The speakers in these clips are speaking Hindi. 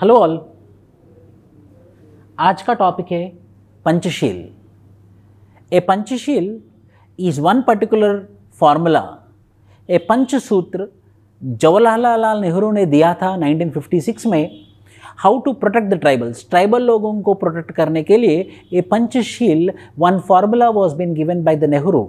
हेलो ऑल आज का टॉपिक है Panchsheel a Panchsheel is one particular formula a पंच सूत्र जवाहरलाल नेहरू ने दिया था 1956 में how to protect the tribals tribal लोगों को प्रोटेक्ट करने के लिए a Panchsheel one formula was been given by the Nehru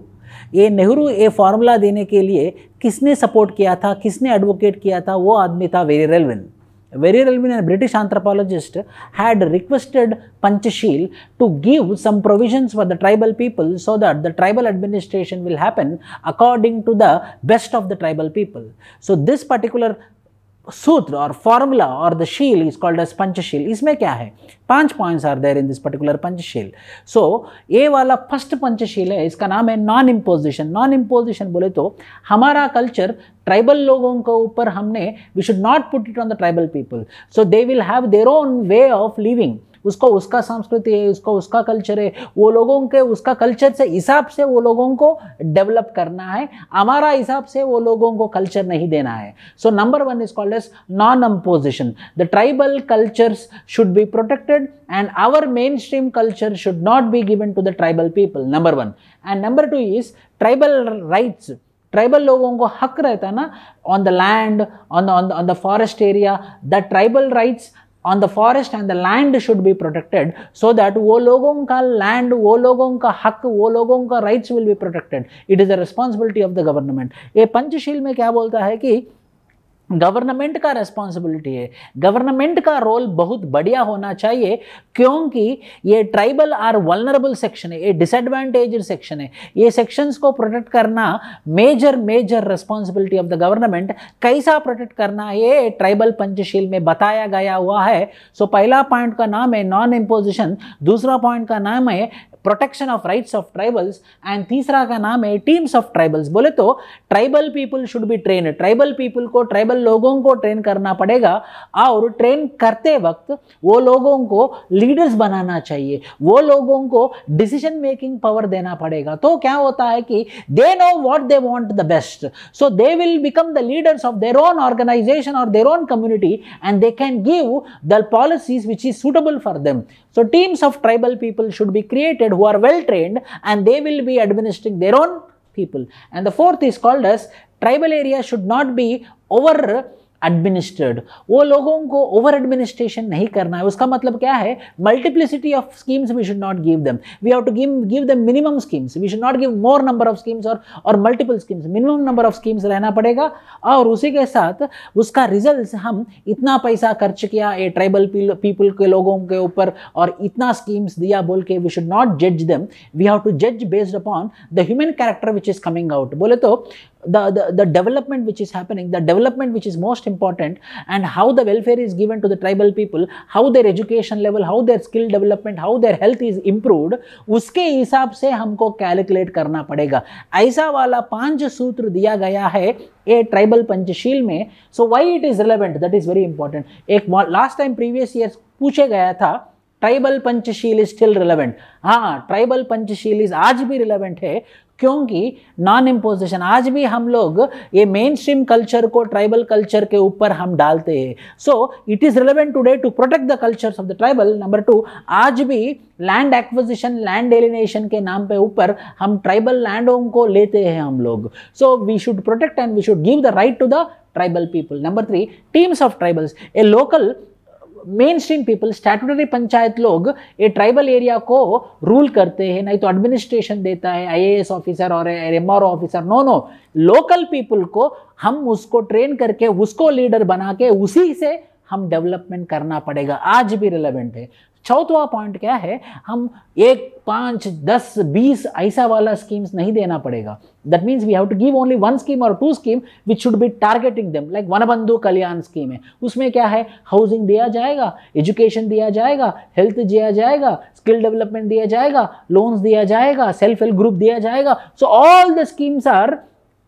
ये नेहरू ये फार्मूला देने के लिए किसने सपोर्ट किया था किसने एडवोकेट किया था वो आदमी था Verrier Elwin Very Relvin, a British anthropologist, had requested Panchashil to give some provisions for the tribal people so that the tribal administration will happen according to the best of the tribal people. So, this particular सूत्र और फॉर्मूला और द शील इज कॉल्ड एज पंचशील इसमें क्या है पांच points are there in this particular Panchsheel so ये वाला फर्स्ट पंचशील है इसका नाम है नॉन इम्पोजिशन नॉन इम्पोजिशन बोले तो हमारा कल्चर ट्राइबल लोगों के ऊपर हमने we should not put it on the tribal people so they will have their own way of living उसको उसका संस्कृति है उसको उसका कल्चर है वो लोगों के उसका कल्चर से हिसाब से वो लोगों को डेवलप करना है हमारा हिसाब से वो लोगों को कल्चर नहीं देना है so number one is called as non imposition the tribal cultures should be protected and our main stream culture should not be given to the tribal people number one and number two is tribal rights tribal लोगों को हक रहता है ना on the land on on the forest area the tribal rights on the forest and the land should be protected so that वो लोगों का लैंड वो लोगों का हक वो लोगों का rights will be protected it is the responsibility of the government ये पंचशील में क्या बोलता है कि गवर्नमेंट का रेस्पॉन्सिबिलिटी है गवर्नमेंट का रोल बहुत बढ़िया होना चाहिए क्योंकि ये ट्राइबल आर वलनरेबल सेक्शन है ये डिसएडवांटेज सेक्शन है ये सेक्शंस को प्रोटेक्ट करना major major responsibility of the government कैसा प्रोटेक्ट करना है ये ट्राइबल पंचशील में बताया गया हुआ है सो so, पहला पॉइंट का नाम है नॉन इम्पोजिशन दूसरा पॉइंट का नाम है protection of rights of tribals and तीसरा का नाम है टीम्स ऑफ ट्राइबल्स बोले तो tribal people should be train tribal people को ट्राइबल लोगों को ट्रेन करना पड़ेगा और ट्रेन करते वक्त वो लोगों को लीडर्स बनाना चाहिए वो लोगों को डिसीजन मेकिंग पावर देना पड़ेगा तो क्या होता है कि they know what they want the best so they will become the leaders of their own organisation और their own community and they can give the policies which is suitable for them so teams of tribal people should be created who are well trained and they will be administering their own people. And the fourth is called as tribal area should not be over administered वो लोगों को ओवर एडमिनिस्ट्रेशन नहीं करना है उसका मतलब क्या है multiplicity of schemes we should not give them we have to give give them minimum schemes we should not give more number of schemes और और multiple schemes minimum number of schemes रहना पड़ेगा और उसी के साथ उसका रिजल्ट हम इतना पैसा खर्च किया ये ट्राइबल पीपल के लोगों के ऊपर और इतना स्कीम्स दिया बोल के वी शुड नॉट जज देम वी हैव टू जज based upon the human character which is coming out बोले तो the, the, the development which is happening, the development which is most important and how the welfare is given to the tribal people, how their education level, how their skill development, how their health is improved, उसके हिसाब से हमको calculate करना पड़ेगा ऐसा वाला पांच सूत्र दिया गया है ए ट्राइबल पंचशील में so why it is relevant that is very important एक लास्ट टाइम प्रीवियस ईयर पूछे गया था tribal Panchsheel is still relevant हाँ ट्राइबल पंचशील इज आज भी रिलेवेंट है क्योंकि नॉन इम्पोजिशन आज भी हम लोग ये मेन स्ट्रीम कल्चर को ट्राइबल कल्चर के ऊपर हम डालते हैं so it is relevant today to protect the cultures of the tribal number two आज भी लैंड एक्विजिशन लैंड एलिनेशन के नाम पे ऊपर हम ट्राइबल लैंडों को लेते हैं हम लोग so we should protect and we should give the right to the tribal people number three teams of tribals a local main stream people statutory panchayat लोग ये ट्राइबल एरिया को रूल करते हैं नहीं तो एडमिनिस्ट्रेशन देता है आईएएस ऑफिसर और M officer no no local people को हम उसको ट्रेन करके उसको लीडर बना के उसी से हम डेवलपमेंट करना पड़ेगा आज भी रिलेवेंट है चौथवा पॉइंट क्या है हम एक पांच दस बीस ऐसा वाला स्कीम्स नहीं देना पड़ेगा that means we have to give only one scheme और two scheme which should be targeting them like Vanbandhu Kalyan scheme है उसमें क्या है हाउसिंग दिया जाएगा एजुकेशन दिया जाएगा हेल्थ दिया जाएगा स्किल डेवलपमेंट दिया जाएगा लोन्स दिया जाएगा सेल्फ हेल्प ग्रुप दिया जाएगा so all the schemes are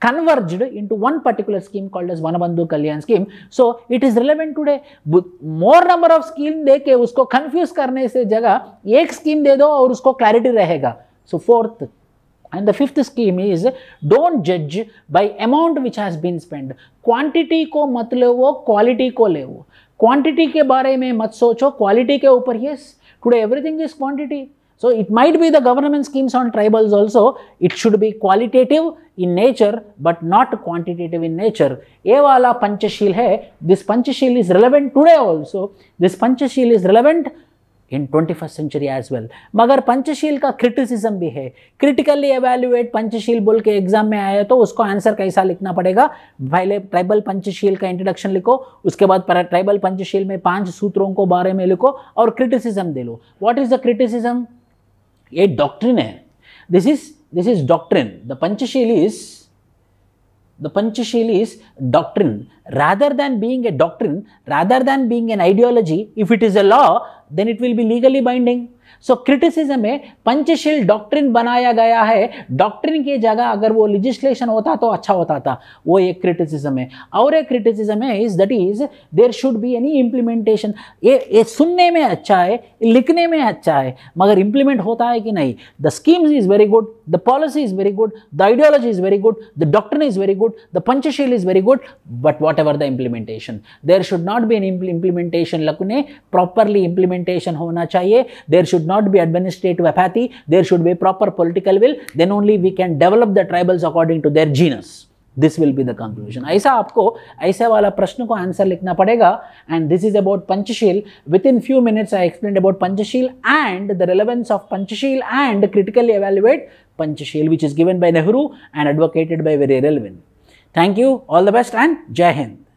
converged into one particular scheme called as Vanabandhu Kalyan scheme. So it is relevant today. More number of scheme देके उसको confuse करने से जगह एक scheme दे दो और उसको clarity रहेगा. So fourth and the fifth scheme is don't judge by amount which has been spent. Quantity को मत ले वो quality को ले वो. Quantity के बारे में मत सोचो quality के ऊपर yes. Today everything is quantity. So it might be the government schemes on tribals also, it should be qualitative in nature but not quantitative in nature. Evala Panchashil hai, this Panchashil is relevant today also, this Panchashil is relevant in twenty first century as well मगर पंचशील का क्रिटिसिज्म भी है क्रिटिकली एवेल्युएट पंचशील बोल के एग्जाम में आया तो उसको आंसर कैसा लिखना पड़ेगा पहले ट्राइबल पंचशील का इंट्रोडक्शन लिखो उसके बाद ट्राइबल पंचशील में पांच सूत्रों को बारे में लिखो और क्रिटिसिज्म दे लो व्हाट इज द क्रिटिसिज्म ये डॉक्ट्रिन है this is this is doctrine the Panchsheel the Panchashili is doctrine. Rather than being a doctrine, rather than being an ideology, if it is a law, then it will be legally binding. So criticism में पंचशील डॉक्ट्रिन बनाया गया है डॉक्ट्रिन की जगह अगर वो लिजिस्लेशन होता तो अच्छा होता था वो एक क्रिटिसिज्म है और एक क्रिटिसिज्म है is that is there should be any implementation ये ये सुनने में अच्छा है लिखने में अच्छा है मगर इम्प्लीमेंट होता है कि नहीं the schemes is very good the policy is very good the ideology is very good the doctrine is very good the Panchsheel is very good but whatever the implementation there should not be an implementation lacunae properly implementation होना चाहिए there should not be administrative apathy. There should be proper political will. Then only we can develop the tribals according to their genus. This will be the conclusion. ऐसा आपको ऐसे वाला प्रश्न को आंसर लिखना पड़ेगा and this is about Panchsheel within few minutes I explain about Panchsheel and the relevance of Panchsheel and critically evaluate Panchsheel which is given by Nehru and advocated by Verrier Elwin thank you all the best and जय